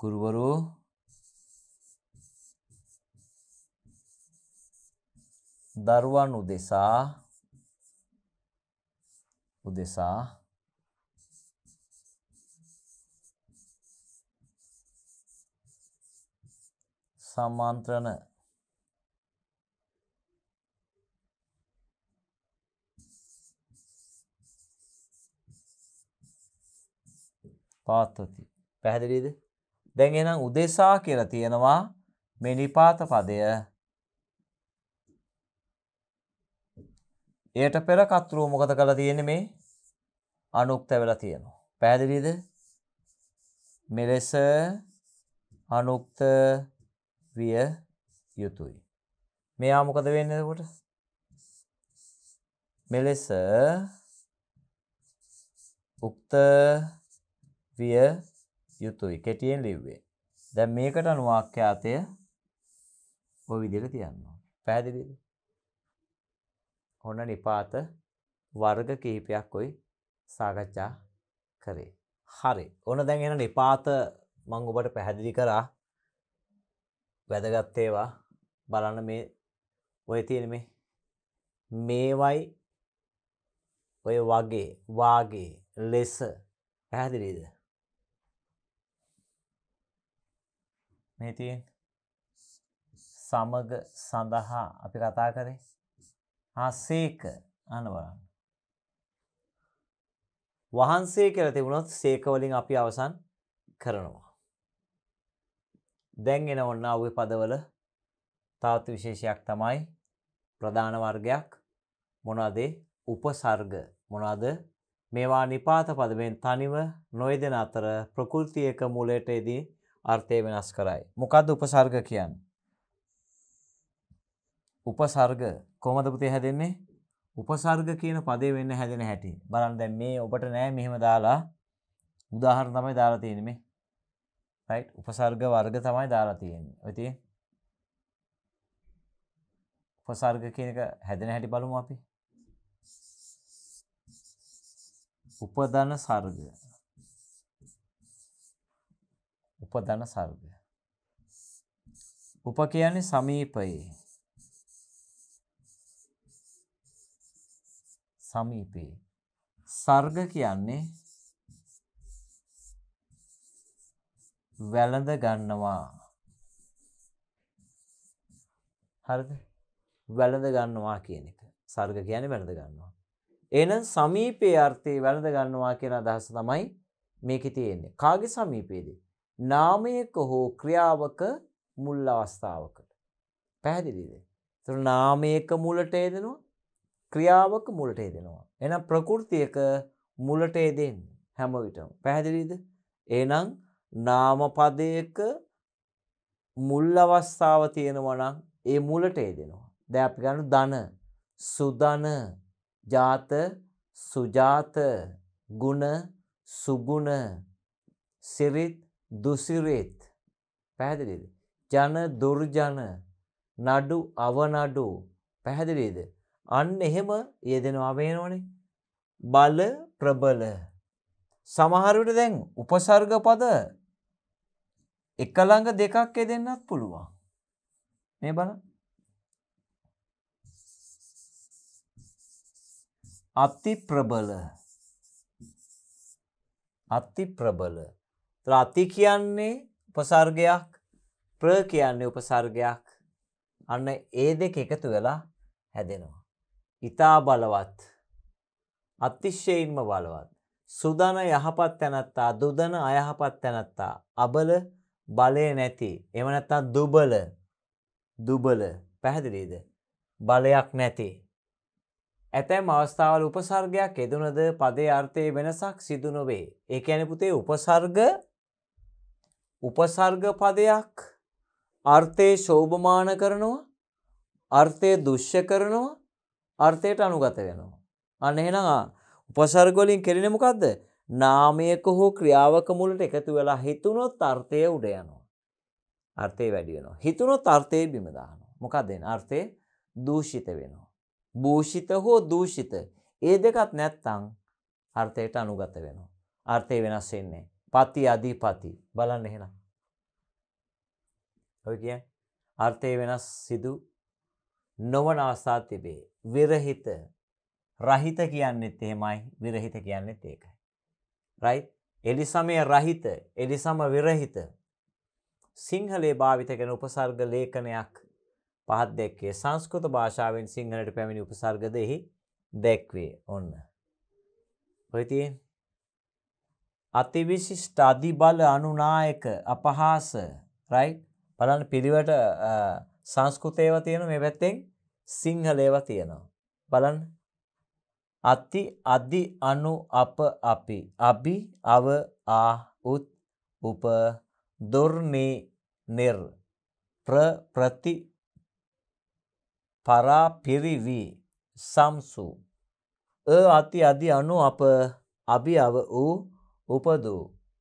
ගුරුවරු දරුවන් උදෙසා උදෙසා සම්මන්ත්‍රණ පාත්තති පැහැදිලීද දැන් එහෙනම් උදෙසා කියලා තියෙනවා මේ නිපාත පදය. එයට පෙර කතෘ මොකද කරලා තියෙන්නේ මේ අනුක්ත වෙලා තියෙනවා. පැහැදිලිද? මෙලෙස අනුක්ත විය යුතුයි. මෙයා මොකද වෙන්නේ එතකොට? මෙලෙස උක්ත විය යුතුයි කෙටියෙන් ලිව්වේ. දැන් මේකට අනුව වාක්‍යාතය ඔය විදිහට තියන්න ඕනේ. පැහැදිලිද? ඔන්න නිපාත වර්ග කිහිපයක් ඔයි සාකච්ඡා කරේ. හරි. ඔන්න දැන් එන නිපාත මම ඔබට පැහැදිලි කරා. වැදගත් ඒවා බලන්න මේ ඔය තියෙන මේ මේවයි ඔය වගේ වාගේ ලෙස පැහැදිලිද? මේ තියෙන සමග සඳහා අපි කතා කරේ ආසේක අන්න බලන්න වහන්සේ කියලා තිබුණොත් සේක වලින් අපි අවසන් කරනවා දැන් එන ඔන්න ආවේ පදවල තාත් විශේෂයක් තමයි ප්‍රධාන වර්ගයක් මොනවද උපසර්ග මොනවද මේවා නිපාත පදයෙන් තනිව නොයදෙන අතර ප්‍රകൃතියක මූලයටදී අර්ථය වෙනස් කරයි. මොකක්ද උපසර්ග කියන්නේ? උපසර්ග කොහමද පුතේ හැදෙන්නේ? උපසර්ග කියන පදේ වෙන්න හැදෙන හැටි. බලන්න දැන් මේ ඔබට නෑ මෙහෙම දාලා උදාහරණ තමයි දාලා තියෙන්නේ මේ. right උපසර්ග වර්ග තමයි දාලා තියෙන්නේ. ඔය තියෙන්නේ. උපසර්ග කියන එක හැදෙන හැටි බලමු අපි. උපදන සර්ග උපදන සර්ගය. උප කියන්නේ සමීපයේ. සමීපේ. සර්ග කියන්නේ වැළඳ ගන්නවා. හරිද? වැළඳ ගන්නවා කියන එක. සර්ග කියන්නේ වැළඳ ගන්නවා. එහෙනම් සමීපයේ අර්ථය වැළඳ ගන්නවා කියන අදහස තමයි මේකේ තියෙන්නේ. කාගේ සමීපයේදී? නාමයක හෝ ක්‍රියාවක මුල් අවස්ථාවකට. පැහැදිලිද? ඒතර නාමයක මුලට එදෙනවා ක්‍රියාවක මුලට එදෙනවා. එහෙනම් ප්‍රകൃතියක මුලට එදෙන්නේ හැම විටම. පැහැදිලිද? එහෙනම් නාම පදයක මුල් අවස්ථාව තියෙනවා නම් ඒ මුලට එදෙනවා. දැන් අපි ගන්න ධන, සුධන, ජාත, සුජාත, ගුණ, සුගුණ, සිරිත් දුසිරෙත් පැහැදිලිද? ජන දුර්ජන නඩු අවනඩු පැහැදිලිද? අන්න එහෙම යෙදෙනවා වෙනෝනේ. බල ප්‍රබල සමහර විට දැන් උපසර්ග පද එක ළඟ දෙකක් යෙදෙන්නත් පුළුවන්. මේ බලන්න. අති ප්‍රබල අති ප්‍රබල ත්‍රාති කියන්නේ උපසර්ගයක් ප්‍ර කියන්නේ උපසර්ගයක් අන්න ඒ දෙක එකතු වෙලා හැදෙනවා. ඉතා බලවත් අතිශ්‍යයින්ම බලවත්. සුදන යහපත් තැනත්තා දුදන අයහපත් තැනත්තා අබල බලය නැති එමනත්තා දුබල දුබල පැහැදිලීද බලයක් නැති. ඇතැම් අවස්ථාවල උපසර්ගයක් එදුනද පදේ අර්ථය වෙනසක් සිදු නොවේ. ඒ ඇනපුතේ උපසර්ග උපසර්ග පදයක් අර්ථය ශෝභමාන කරනවා අර්ථය දුෂ්‍ය කරනවා අර්ථයට අනුගත වෙනවා. අන්න එහෙනම් උපසර්ගවලින් කෙරෙන මොකක්ද? නාමයක හෝ ක්‍රියාවක මුලට එකතු වෙලා හිතුනොත් අර්ථය උඩ යනවා. අර්ථය වැඩි වෙනවා. හිතුනොත් අර්ථය බිම දානවා. මොකක්ද එන්නේ? අර්ථය දූෂිත වෙනවා. භූෂිත හෝ දූෂිත. ඒ දෙකත් නැත්තම් අර්ථයට අනුගත වෙනවා. අර්ථය වෙනස් වෙන්නේ. පති අධිපති බලන්න එහෙනම්. ඔය කියන්නේ අර්ථය වෙනස් සිදු නොවන අවස්ථා තිබේ. විරහිත රහිත කියන්නෙත් එහෙමයි විරහිත කියන්නෙත් ඒකයි. right? එලිසමය රහිත, එලිසම විරහිත. සිංහලේ භාවිත කරන උපසර්ග ලේඛනයක් පහත් දැක්කේ සංස්කෘත භාෂාවෙන් සිංහලට පැමිණි උපසර්ගද එහි දැක්වේ. ඔන්න. ඔය තියෙන්නේ අතිවිශිෂ්ට අධිබල අනුනායක අපහාස රයි් පලන් පිළිවට සංස්කෘතයව තියෙන මේ පැත්තෙන් සිංහලේව තියෙනවා. බලන් අති අධි අනු අප අපි අභි අව ආ උත් උප දුර්නේ නිර් ප්‍ර ප්‍රති පරා පිරිවී සම්සු අ අති අධි අනු අප අභි අව වූ උපදූ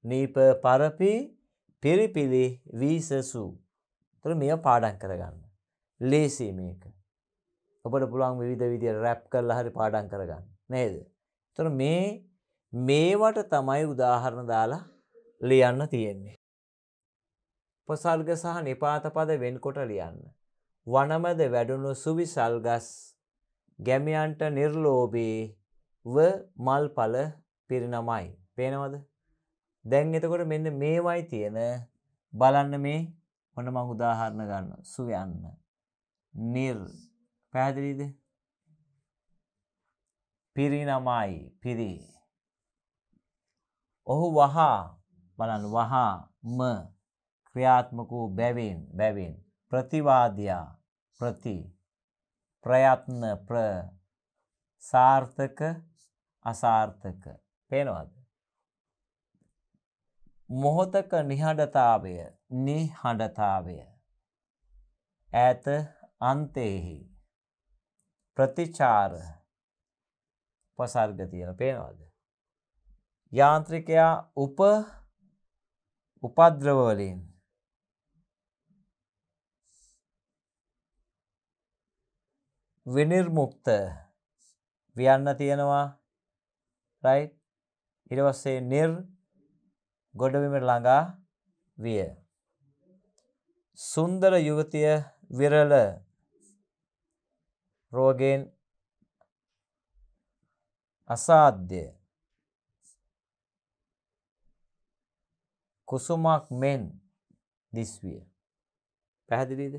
නීප පරපි පිරිපිලි වීසසූ. තුර මෙය පාඩන් කරගන්න. ලේසි මේක. ඔබට පුළුවන් විධ විදිය රැප් කල් හරි පාඩන් කරගන්න නේද. තුර මේ මේවට තමයි උදාහරණ දාලා ලියන්න තියෙන්නේ. උපසර්ග සහ නිපාතපද වෙන්කොට ලියන්න. වනමද වැඩුණු සුවිසල් ගස් ගැමියන්ට නිර්ලෝබී ව මල්ඵල පිරිනමයි. පේනවද දැන් එතකොට මෙන්න මේවයි තියෙන බලන්න මේ හොන්න මං උදාහරණ ගන්න සුයන්න නිර් පැහැදිලිද පිරිනමයි පිරි ඔහු වහා බලන්න වහා ම ක්‍රියාත්මකූ බැවින් බැවින් ප්‍රතිවාදයා ප්‍රති ප්‍රයත්න ප්‍ර සාර්ථක අසාර්ථක පේනවද මොහොතක නිහඬතාවය නිහඬතාවය ඈත අන්තේහි ප්‍රතිචාර උපසර්ග තියෙන පේනවද යාන්ත්‍රිකයා උප උපද්‍රව වලින් විනිර්මුක්ත වියන්න තියෙනවා රයිට් ඊට පස්සේ නිර් ගොඩබිමට ළඟා විය. සුන්දර යුවතිය විරල රෝගෙන් අසාධ්‍ය කුසුමක් මෙන් දිස්විය. පැහැදිලිද?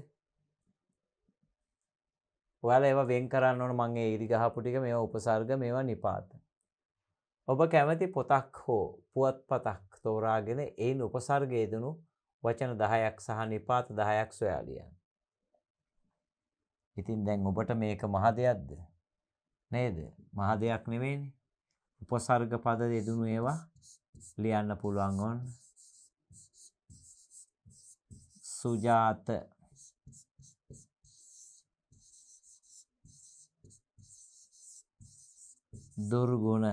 ඔයාලා ඒවා වෙන් කරන්න ඕන මම ඒ ඉරිගහපු ටික මේවා උපසර්ග මේවා නිපාත. ඔබ කැමති පොතක් හෝ පුවත්පතක් තෝරාගෙන එයින් උපසර්ගය දෙනු වචන 10ක් සහ නිපාත 10ක් සොයා ලියන්න. ඉතින් දැන් ඔබට මේක මහ දෙයක්ද? නේද? මහ දෙයක් නෙමෙයිනේ. උපසර්ග පද දෙදුණු ඒවා ලියන්න පුළුවන් ඕන. සුජාත දුර්ගුණ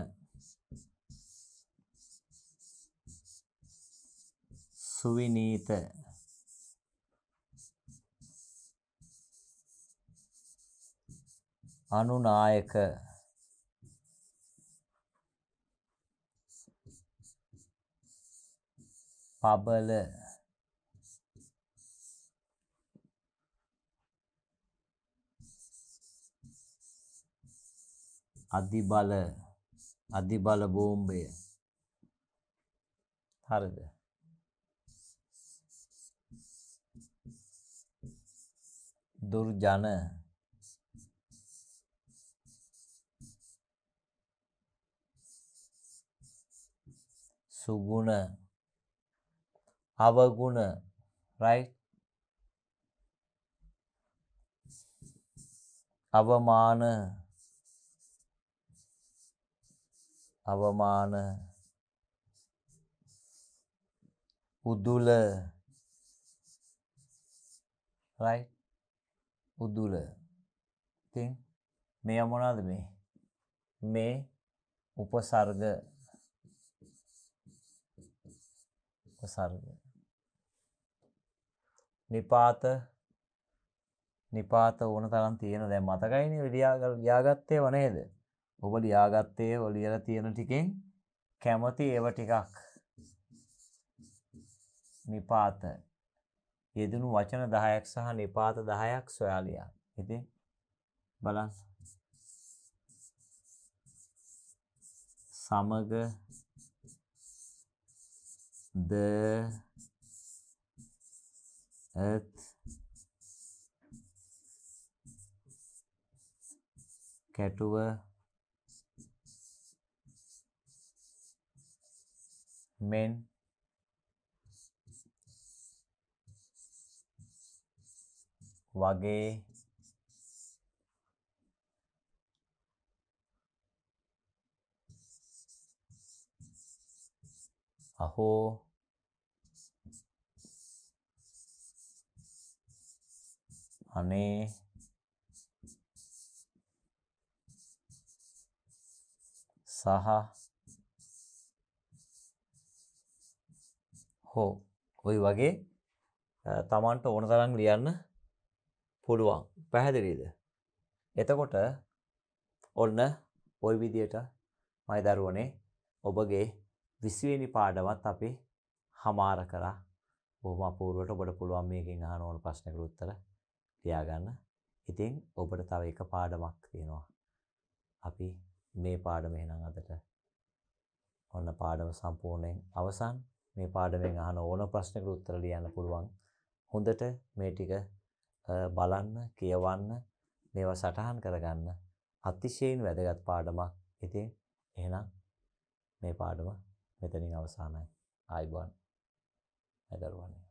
සුවිනීත අනුනායක පබල අධිබල අධිබල බෝම්බය හරිද दूर जाना सुगुण अवगुण राइट अवमान अवमान उदुल राइट උදුල ඉතින් මේ මොනවාද මේ මේ උපසර්ග උපසර්ග නිපාත නිපාත ඕන තරම් තියෙන දැන් මතකයිනේ ලියාගත්තේ වනේද ඔබ ලියාගත්තේ ඔය ලියලා තියෙන ටිකෙන් කැමති ඒව ටිකක් නිපාත යෙදුණු වචන 10ක් සහ නිපාත 10ක් සොයා ලියා. ඉතින් බලන්න සමග ද ඇත් කැටුව මෙන් වගේ අහෝ අනේ සහ හෝ ඔයි වගේ තමන්ට ඕන තරම් ලියන්න පුළුවන් පැහැදිලිද එතකොට ඔන්න ඔය විදියට මයි දරුවනේ ඔබගේ 20 වෙනි පාඩමත් අපි හමාර කරා බොහොම අපූර්වට ඔබට පුළුවන් මේකෙන් අහන ඕන ප්‍රශ්නකට උත්තර ලියාගන්න ඉතින් ඔබට තව එක පාඩමක් තියෙනවා අපි මේ පාඩම එහෙනම් අදට ඔන්න පාඩම සම්පූර්ණයෙන් අවසන් මේ පාඩමෙන් අහන ඕන ප්‍රශ්නකට උත්තර ලියන්න පුළුවන් හොඳට මේ ටික බලන්න, කියවන්න, මේවා සටහන් කරගන්න අතිශයින් වැදගත් පාඩමක්. ඉතින් එහෙනම් මේ පාඩම මෙතනින් අවසానයි. ආයිබෝන්. හැදරුවානේ.